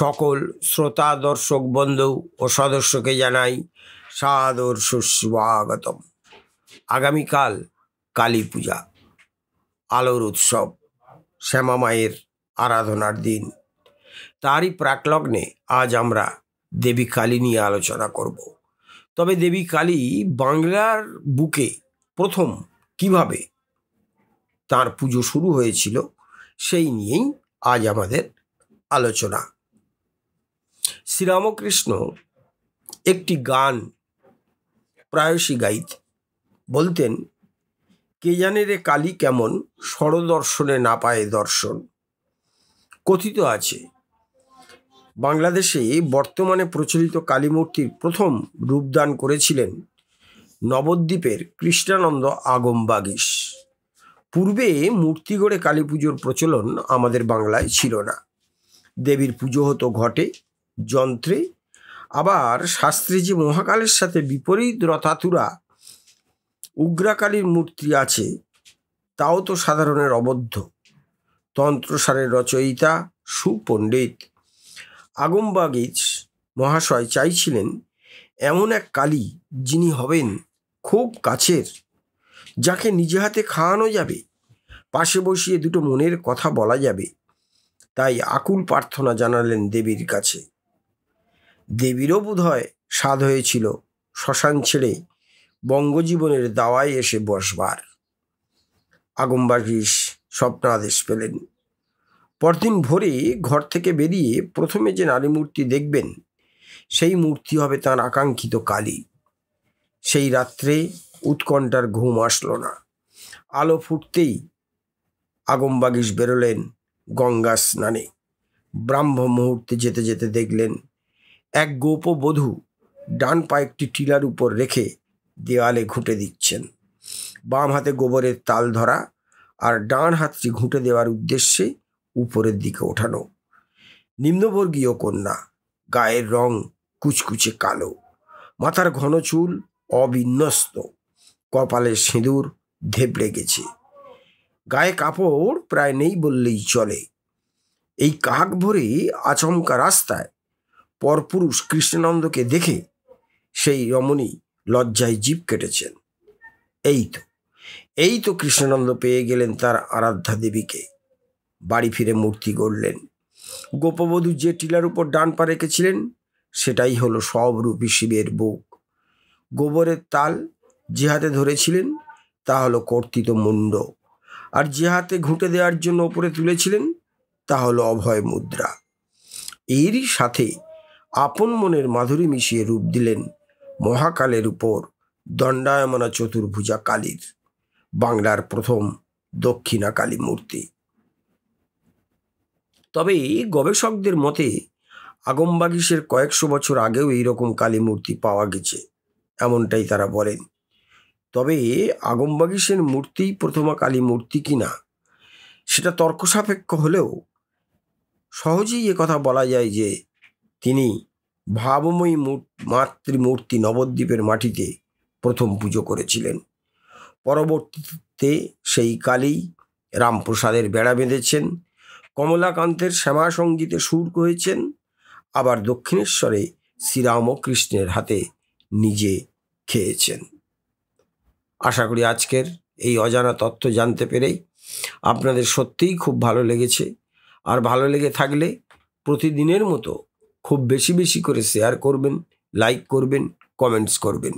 সকল শ্রোতা দর্শক বন্ধু ও সদস্যকে জানাই সাদর সুস্বাগতম আগামীকাল কালী পূজা আলোর উৎসব শ্যামা মায়ের আরাধনার দিন তারই প্রাকলগ্নে আজ আমরা দেবী কালী নিয়ে আলোচনা করব তবে দেবী কালী বাংলার বুকে প্রথম কিভাবে তার পুজো শুরু হয়েছিল সেই নিয়েই আজ আমাদের আলোচনা শ্রীরামকৃষ্ণ একটি গান প্রায়শই গাইত বলতেন কে জানে রে কালী কেমন সরদর্শনে না পায় দর্শন কথিত আছে বাংলাদেশে বর্তমানে প্রচলিত কালীমূর্তির প্রথম রূপদান করেছিলেন নবদ্বীপের কৃষ্ণানন্দ আগমবাগিস পূর্বে মূর্তি গড়ে কালী পুজোর প্রচলন আমাদের বাংলায় ছিল না দেবীর পুজো হতো ঘটে যন্ত্রে আবার শাস্ত্রীজি মহাকালের সাথে বিপরীত রথাতুরা উগ্রাকালীর মূর্তি আছে তাও তো সাধারণের অবদ্ধ তন্ত্রসারের রচয়িতা সুপণ্ডিত আগমবাগিজ মহাশয় চাইছিলেন এমন এক কালী যিনি হবেন খুব কাছের যাকে নিজে হাতে খাওয়ানো যাবে পাশে বসিয়ে দুটো মনের কথা বলা যাবে তাই আকুল প্রার্থনা জানালেন দেবীর কাছে দেবীরও বোধ হয় স্বাদ হয়েছিল শ্মশান ছেড়ে বঙ্গজীবনের দাওয়ায় এসে বসবার আগমবাগীশ আদেশ পেলেন পরদিন ভোরে ঘর থেকে বেরিয়ে প্রথমে যে নারী মূর্তি দেখবেন সেই মূর্তি হবে তার আকাঙ্ক্ষিত কালী সেই রাত্রে উৎকণ্ঠার ঘুম আসলো না আলো ফুটতেই আগমবাগীশ বেরোলেন গঙ্গা স্নানে ব্রাহ্ম মুহূর্তে যেতে যেতে দেখলেন এক গোপবধূ ডান পা একটি টিলার উপর রেখে দেওয়ালে ঘুঁটে দিচ্ছেন বাম হাতে গোবরের তাল ধরা আর ডান হাতটি ঘুঁটে দেওয়ার উদ্দেশ্যে উপরের দিকে ওঠানো নিম্নবর্গীয় কন্যা গায়ের রং কুচকুচে কালো মাথার ঘন চুল অবিন্যস্ত কপালে সিঁদুর ধেবড়ে গেছে গায়ে কাপড় প্রায় নেই বললেই চলে এই কাক ভরে আচমকা রাস্তায় পরপুরুষ কৃষ্ণানন্দকে দেখে সেই রমণী লজ্জায় জীব কেটেছেন এই তো এই তো কৃষ্ণানন্দ পেয়ে গেলেন তার আরাধ্যা দেবীকে বাড়ি ফিরে মূর্তি গড়লেন গোপবধূ যে টিলার উপর ডান পা রেখেছিলেন সেটাই হলো সবরূপী শিবের বুক গোবরের তাল যে হাতে ধরেছিলেন তা হলো কর্তিত মুন্ড আর যে হাতে ঘুঁটে দেওয়ার জন্য ওপরে তুলেছিলেন তা হলো অভয় মুদ্রা এরই সাথে আপন মনের মাধুরী মিশিয়ে রূপ দিলেন মহাকালের উপর দণ্ডায়মনা চতুর্ভুজা কালীর বাংলার প্রথম দক্ষিণা কালী মূর্তি তবে গবেষকদের মতে আগমবাগিসের কয়েকশো বছর আগেও এইরকম কালী মূর্তি পাওয়া গেছে এমনটাই তারা বলেন তবে আগমবাগিসের মূর্তি প্রথমা কালী মূর্তি কিনা সেটা তর্কসাপেক্ষ হলেও সহজেই কথা বলা যায় যে তিনি ভাবময়ী মাতৃমূর্তি নবদ্বীপের মাটিতে প্রথম পুজো করেছিলেন পরবর্তীতে সেই কালেই রামপ্রসাদের বেড়া বেঁধেছেন কমলাকান্তের শ্যামা সঙ্গীতে সুর করেছেন আবার দক্ষিণেশ্বরে শ্রীরামকৃষ্ণের হাতে নিজে খেয়েছেন আশা করি আজকের এই অজানা তথ্য জানতে পেরে আপনাদের সত্যিই খুব ভালো লেগেছে আর ভালো লেগে থাকলে প্রতিদিনের মতো খুব বেশি বেশি করে শেয়ার করবেন লাইক করবেন কমেন্টস করবেন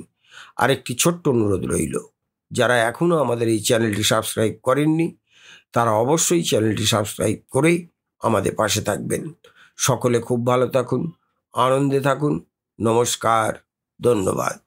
আরেকটি ছোট্ট অনুরোধ রইল যারা এখনও আমাদের এই চ্যানেলটি সাবস্ক্রাইব করেননি তারা অবশ্যই চ্যানেলটি সাবস্ক্রাইব করে আমাদের পাশে থাকবেন সকলে খুব ভালো থাকুন আনন্দে থাকুন নমস্কার ধন্যবাদ